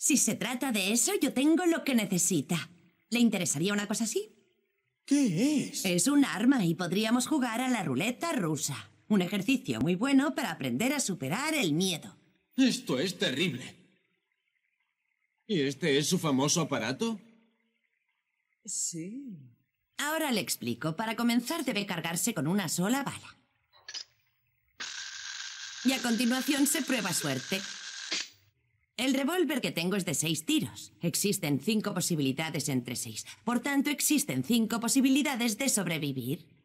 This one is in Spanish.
Si se trata de eso, yo tengo lo que necesita. ¿Le interesaría una cosa así? ¿Qué es? Es un arma y podríamos jugar a la ruleta rusa. Un ejercicio muy bueno para aprender a superar el miedo. Esto es terrible. ¿Y este es su famoso aparato? Sí. Ahora le explico. Para comenzar debe cargarse con una sola bala. Y a continuación se prueba suerte. El revólver que tengo es de seis tiros. Existen cinco posibilidades entre seis. Por tanto, existen cinco posibilidades de sobrevivir.